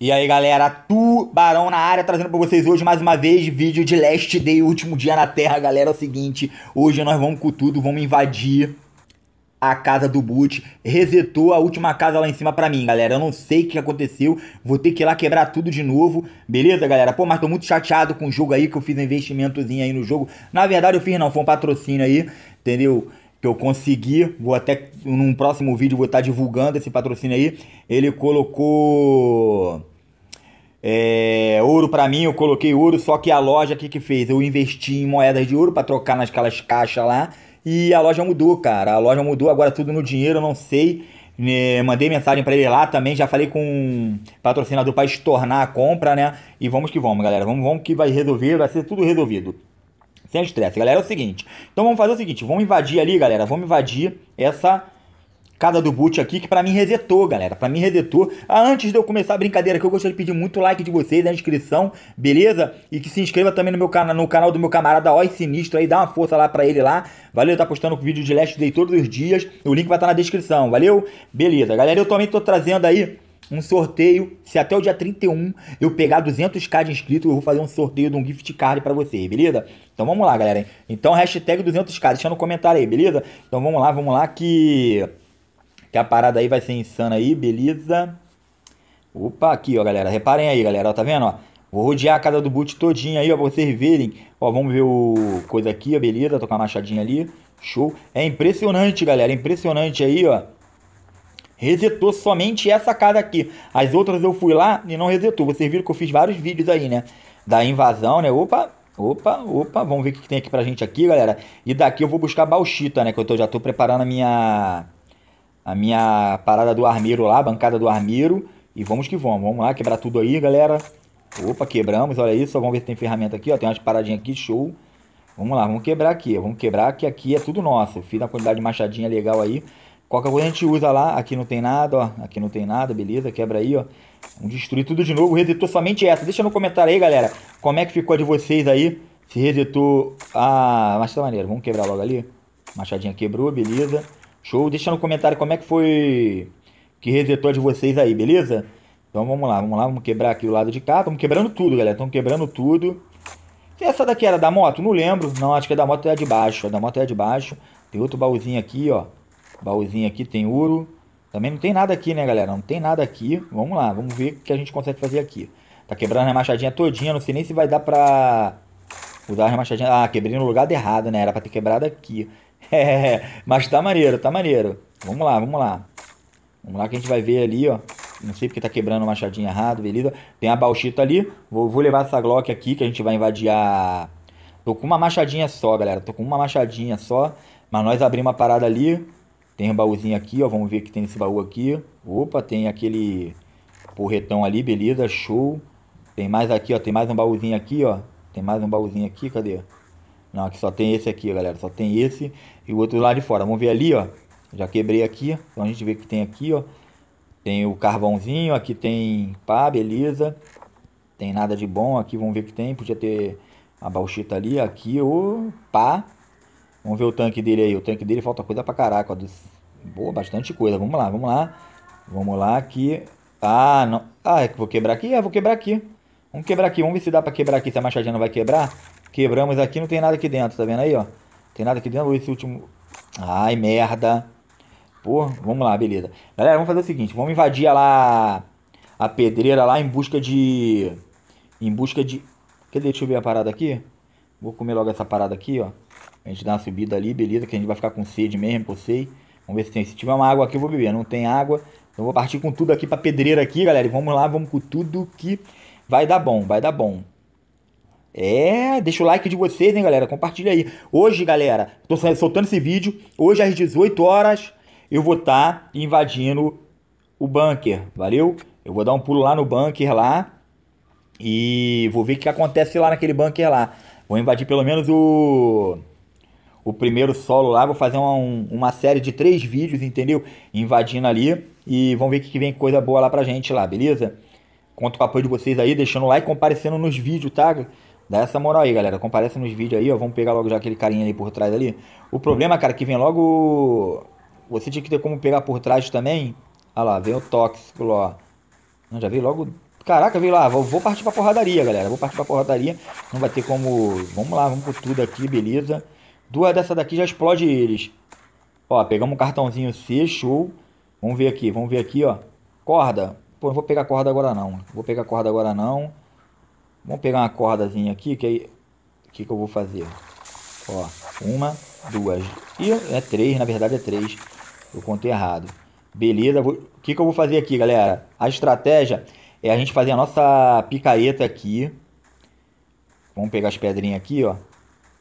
E aí galera, Tubarão na área, trazendo pra vocês hoje mais uma vez vídeo de Last Day, último dia na Terra, galera, é o seguinte, hoje nós vamos com tudo, vamos invadir a casa do Boot, resetou a última casa lá em cima pra mim, galera, eu não sei o que aconteceu, vou ter que ir lá quebrar tudo de novo, beleza galera? Pô, mas tô muito chateado com o jogo aí, que eu fiz um investimentozinho aí no jogo, na verdade eu fiz não, foi um patrocínio aí, entendeu? que eu consegui, vou até num próximo vídeo vou estar divulgando esse patrocínio aí. Ele colocou é, ouro para mim, eu coloquei ouro, só que a loja que que fez? Eu investi em moedas de ouro para trocar naquelas caixas lá e a loja mudou, cara. A loja mudou, agora tudo no dinheiro, eu não sei. É, mandei mensagem para ele lá também, já falei com o patrocinador para estornar a compra, né? E vamos que vamos, galera. Vamos, vamos que vai resolver, vai ser tudo resolvido. Sem é estresse, galera. É o seguinte. Então vamos fazer o seguinte. Vamos invadir ali, galera. Vamos invadir essa casa do boot aqui, que pra mim resetou, galera. Pra mim resetou. Ah, antes de eu começar a brincadeira, que eu gostaria de pedir muito like de vocês, na inscrição, beleza? E que se inscreva também no meu canal, no canal do meu camarada Oi Sinistro aí, dá uma força lá pra ele lá. Valeu, tá postando vídeo de Last Day todos os dias. O link vai estar tá na descrição, valeu? Beleza, galera, eu também tô trazendo aí um sorteio. Se até o dia 31 eu pegar 200k de inscritos, eu vou fazer um sorteio de um gift card para vocês, beleza? Então vamos lá, galera. Então, hashtag 200k, deixa no comentário aí, beleza? Então vamos lá, vamos lá que... Que a parada aí vai ser insana aí, beleza? Opa, aqui, ó, galera. Reparem aí, galera. Ó, tá vendo, ó? Vou rodear a casa do boot todinha aí, ó, pra vocês verem. Ó, vamos ver o... Coisa aqui, ó, beleza? Tocar a machadinha ali. Show. É impressionante, galera. É impressionante aí, ó resetou somente essa casa aqui. As outras eu fui lá e não resetou. Vocês viram que eu fiz vários vídeos aí, né? Da invasão, né? Opa, opa, opa. Vamos ver o que tem aqui pra gente aqui, galera. E daqui eu vou buscar bauxita, né? Que eu tô, já tô preparando a minha... A minha parada do armeiro lá, bancada do armeiro. E vamos que vamos. Vamos lá quebrar tudo aí, galera. Opa, quebramos. Olha isso. Vamos ver se tem ferramenta aqui, ó. Tem umas paradinhas aqui, show. Vamos lá, vamos quebrar aqui. Vamos quebrar que aqui é tudo nosso. Fiz uma quantidade de machadinha legal aí. Qualquer coisa a gente usa lá, aqui não tem nada, ó. Aqui não tem nada, beleza, quebra aí, ó. Vamos destruir tudo de novo, resetou somente essa. Deixa no comentário aí, galera, como é que ficou a de vocês aí. Se resetou a... Ah, mas tá maneiro, vamos quebrar logo ali. Machadinha quebrou, beleza. Show, deixa no comentário como é que foi que resetou a de vocês aí, beleza? Então vamos lá, vamos lá, vamos quebrar aqui o lado de cá. Estamos quebrando tudo, galera, estamos quebrando tudo. Essa daqui era da moto? Não lembro. Não, acho que é da moto é a de baixo. A da moto é a de baixo. Tem outro baúzinho aqui, ó. Baúzinho aqui tem ouro. Também não tem nada aqui, né, galera? Não tem nada aqui. Vamos lá, vamos ver o que a gente consegue fazer aqui. Tá quebrando a remachadinha todinha. Não sei nem se vai dar pra usar a remachadinha. Ah, quebrei no lugar errado, né? Era pra ter quebrado aqui. É, mas tá maneiro, tá maneiro. Vamos lá, vamos lá. Vamos lá que a gente vai ver ali, ó. Não sei porque tá quebrando o machadinho errado, beleza? Tem a bauxita ali. Vou, vou levar essa Glock aqui que a gente vai invadir a... Tô com uma machadinha só, galera. Tô com uma machadinha só. Mas nós abrimos uma parada ali. Tem um baúzinho aqui, ó. Vamos ver que tem esse baú aqui. Opa, tem aquele porretão ali, beleza, show. Tem mais aqui, ó. Tem mais um baúzinho aqui, ó. Tem mais um baúzinho aqui, cadê? Não, aqui só tem esse aqui, galera. Só tem esse e o outro lá de fora. Vamos ver ali, ó. Já quebrei aqui. Então a gente vê que tem aqui, ó. Tem o carvãozinho, aqui tem pá, beleza. Tem nada de bom aqui, vamos ver o que tem. Podia ter a bauxita ali, aqui, o pá. Vamos ver o tanque dele aí. O tanque dele falta coisa pra caraca. Boa, bastante coisa. Vamos lá, vamos lá. Vamos lá aqui. Ah, não. Ah, é vou quebrar aqui? É, vou quebrar aqui. Vamos quebrar aqui. Vamos ver se dá pra quebrar aqui. Se a machadinha não vai quebrar. Quebramos aqui. Não tem nada aqui dentro. Tá vendo aí, ó? Tem nada aqui dentro. Esse último... Ai, merda. Pô, vamos lá, beleza. Galera, vamos fazer o seguinte. Vamos invadir lá a pedreira lá em busca de... Em busca de... Cadê? Deixa eu ver a parada aqui. Vou comer logo essa parada aqui, ó. A gente dá uma subida ali, beleza, que a gente vai ficar com sede mesmo, por sei. Vamos ver se tem. Se tiver uma água aqui, eu vou beber. Não tem água. Então vou partir com tudo aqui pra pedreira aqui, galera. E vamos lá, vamos com tudo que vai dar bom, vai dar bom. É, deixa o like de vocês, hein, galera. Compartilha aí. Hoje, galera, tô soltando esse vídeo. Hoje, às 18 horas, eu vou estar tá invadindo o bunker, valeu? Eu vou dar um pulo lá no bunker lá. E vou ver o que acontece lá naquele bunker lá. Vou invadir pelo menos o o primeiro solo lá. Vou fazer uma, uma série de três vídeos, entendeu? Invadindo ali. E vamos ver que vem coisa boa lá pra gente lá, beleza? Conto com o apoio de vocês aí, deixando like, comparecendo nos vídeos, tá? Dá essa moral aí, galera. Comparece nos vídeos aí, ó. Vamos pegar logo já aquele carinha ali por trás ali. O problema, cara, que vem logo... Você tinha que ter como pegar por trás também. Ah lá, vem o tóxico, ó. Não, já veio logo... Caraca, veio lá. Vou, vou partir pra porradaria, galera. Vou partir pra porradaria. Não vai ter como... Vamos lá, vamos por tudo aqui, beleza? Duas dessa daqui já explode eles. Ó, pegamos um cartãozinho C, show. Vamos ver aqui, vamos ver aqui, ó. Corda. Pô, não vou pegar corda agora não. Vou pegar corda agora não. Vamos pegar uma cordazinha aqui, que aí... O que, que eu vou fazer? Ó, uma, duas. E é três, na verdade é três. Eu contei errado. Beleza, vou... o que, que eu vou fazer aqui, galera? A estratégia é a gente fazer a nossa picareta aqui. Vamos pegar as pedrinhas aqui, ó.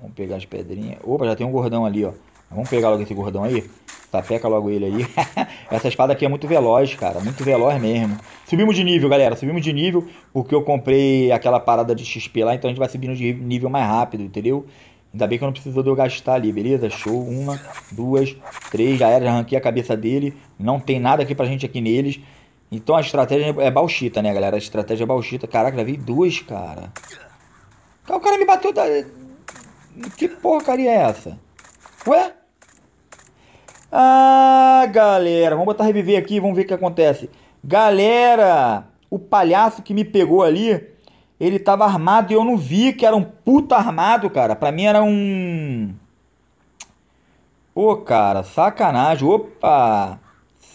Vamos pegar as pedrinhas. Opa, já tem um gordão ali, ó. Vamos pegar logo esse gordão aí. Tapeca logo ele aí. Essa espada aqui é muito veloz, cara. Muito veloz mesmo. Subimos de nível, galera. Subimos de nível porque eu comprei aquela parada de XP lá. Então a gente vai subindo de nível mais rápido, entendeu? Ainda bem que eu não preciso de eu gastar ali, beleza? Show. Uma, duas, três. Já era, já arranquei a cabeça dele. Não tem nada aqui pra gente aqui neles. Então a estratégia é bauxita, né, galera? A estratégia é bauxita. Caraca, já vi duas, cara. Então o cara me bateu da que porcaria é essa? Ué? Ah, galera, vamos botar reviver aqui, vamos ver o que acontece. Galera, o palhaço que me pegou ali, ele tava armado e eu não vi que era um puta armado, cara. Pra mim era um... Ô, cara, sacanagem. Opa!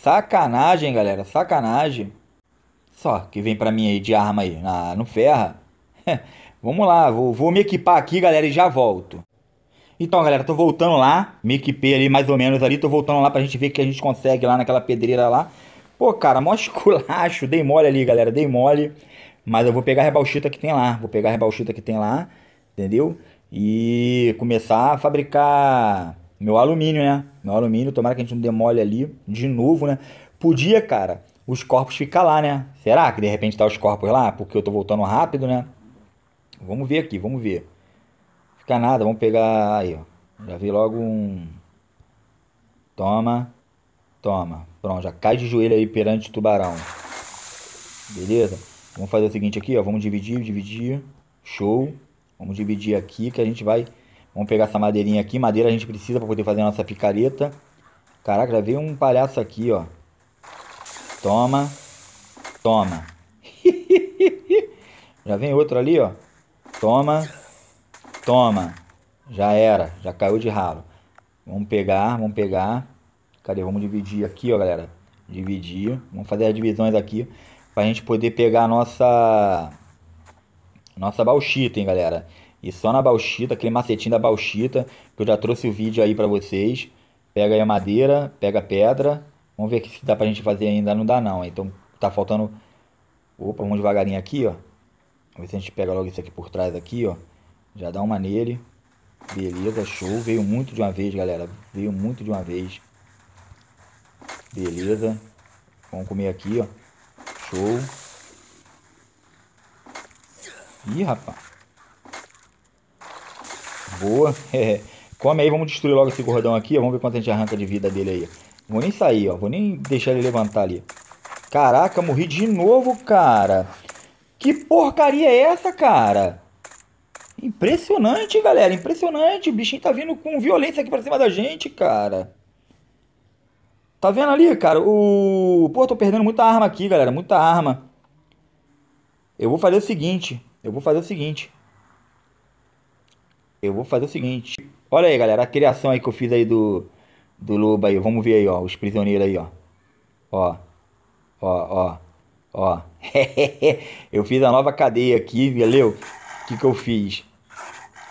Sacanagem, galera, sacanagem. Só que vem pra mim aí de arma aí. Ah, não ferra. Vamos lá, vou, vou me equipar aqui, galera, e já volto. Então, galera, tô voltando lá, me equipei ali mais ou menos ali, tô voltando lá pra gente ver o que a gente consegue lá naquela pedreira lá. Pô, cara, mó esculacho, dei mole ali, galera, dei mole. Mas eu vou pegar a rebalchita que tem lá, vou pegar a rebalchita que tem lá, entendeu? E começar a fabricar meu alumínio, né? Meu alumínio, tomara que a gente não demole ali de novo, né? Podia, cara, os corpos ficar lá, né? Será que de repente tá os corpos lá? Porque eu tô voltando rápido, né? Vamos ver aqui, vamos ver. Fica nada, vamos pegar aí, ó. Já vi logo um. Toma. Toma. Pronto, já cai de joelho aí perante o tubarão. Beleza? Vamos fazer o seguinte aqui, ó. Vamos dividir, dividir. Show. Vamos dividir aqui que a gente vai. Vamos pegar essa madeirinha aqui. Madeira a gente precisa para poder fazer a nossa picareta. Caraca, já veio um palhaço aqui, ó. Toma. Toma. já vem outro ali, ó. Toma. Toma. Já era. Já caiu de ralo. Vamos pegar, vamos pegar. Cadê? Vamos dividir aqui, ó, galera. Dividir. Vamos fazer as divisões aqui. Pra gente poder pegar a nossa... Nossa bauxita, hein, galera. E só na bauxita, aquele macetinho da bauxita. Que eu já trouxe o vídeo aí pra vocês. Pega aí a madeira, pega a pedra. Vamos ver se dá pra gente fazer ainda. Não dá não. Então tá faltando... Opa, vamos devagarinho aqui, ó. Vamos ver se a gente pega logo isso aqui por trás aqui, ó. Já dá uma nele. Beleza, show. Veio muito de uma vez, galera. Veio muito de uma vez. Beleza. Vamos comer aqui, ó. Show. Ih, rapaz. Boa. É. Come aí, vamos destruir logo esse gordão aqui, ó. Vamos ver quanto a gente arranca de vida dele aí. Vou nem sair, ó. Vou nem deixar ele levantar ali. Caraca, morri de novo, cara. Que porcaria é essa, cara? Impressionante, galera. Impressionante. O bichinho tá vindo com violência aqui pra cima da gente, cara. Tá vendo ali, cara? O. Pô, tô perdendo muita arma aqui, galera. Muita arma. Eu vou fazer o seguinte. Eu vou fazer o seguinte. Eu vou fazer o seguinte. Olha aí, galera. A criação aí que eu fiz aí do. Do lobo aí. Vamos ver aí, ó. Os prisioneiros aí, ó. Ó. Ó, ó. Ó, eu fiz a nova cadeia aqui, valeu? O que, que eu fiz?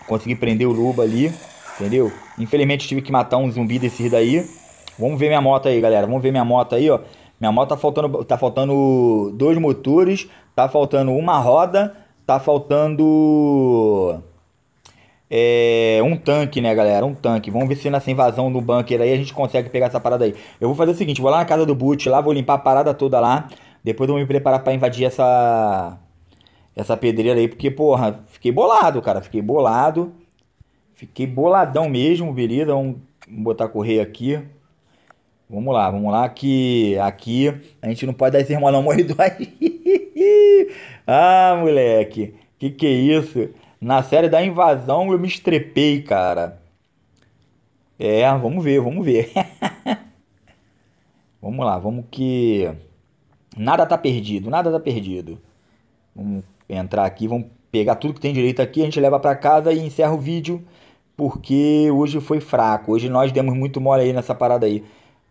Consegui prender o Luba ali, entendeu? Infelizmente tive que matar um zumbi desses daí. Vamos ver minha moto aí, galera. Vamos ver minha moto aí, ó. Minha moto tá faltando, tá faltando dois motores, tá faltando uma roda, tá faltando é, um tanque, né, galera? Um tanque. Vamos ver se nessa invasão do bunker aí a gente consegue pegar essa parada aí. Eu vou fazer o seguinte, vou lá na casa do Boot, lá vou limpar a parada toda lá. Depois eu vou me preparar para invadir essa essa pedreira aí, porque porra, fiquei bolado, cara, fiquei bolado. Fiquei boladão mesmo, beleza? Vamos botar correr aqui. Vamos lá, vamos lá que aqui a gente não pode dar esse irmão não morrido aí. ah, moleque. Que que é isso? Na série da invasão eu me estrepei, cara. É, vamos ver, vamos ver. vamos lá, vamos que Nada tá perdido, nada tá perdido. Vamos entrar aqui, vamos pegar tudo que tem direito aqui, a gente leva para casa e encerra o vídeo, porque hoje foi fraco. Hoje nós demos muito mole aí nessa parada aí.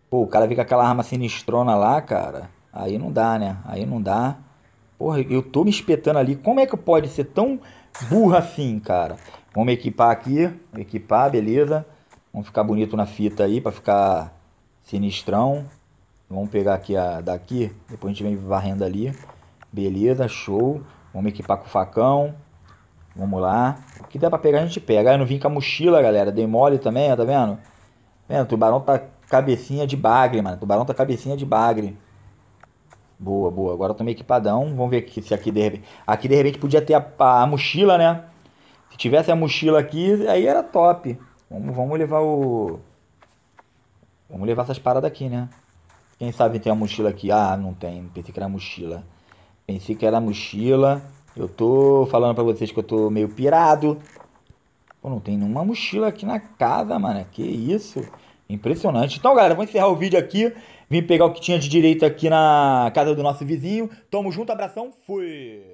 Pô, o cara vem com aquela arma sinistrona lá, cara. Aí não dá, né? Aí não dá. Porra, eu tô me espetando ali. Como é que pode ser tão burra assim, cara? Vamos equipar aqui. Equipar, beleza. Vamos ficar bonito na fita aí pra ficar sinistrão. Vamos pegar aqui a daqui, depois a gente vem varrendo ali. Beleza, show. Vamos equipar com o facão. Vamos lá. O que dá pra pegar, a gente pega. aí ah, eu não vim com a mochila, galera. Dei mole também, ó, tá vendo? Tá vendo? Tubarão tá cabecinha de bagre, mano. Tubarão tá cabecinha de bagre. Boa, boa. Agora eu tô meio equipadão. Vamos ver aqui, se aqui de repente... Aqui de repente podia ter a, a, a mochila, né? Se tivesse a mochila aqui, aí era top. Vamos, vamos levar o... Vamos levar essas paradas aqui, né? Quem sabe tem uma mochila aqui? Ah, não tem. Pensei que era mochila. Pensei que era mochila. Eu tô falando pra vocês que eu tô meio pirado. Pô, não tem nenhuma mochila aqui na casa, mano. Que isso? Impressionante. Então, galera, vou encerrar o vídeo aqui. Vim pegar o que tinha de direito aqui na casa do nosso vizinho. Tamo junto, abração. Fui!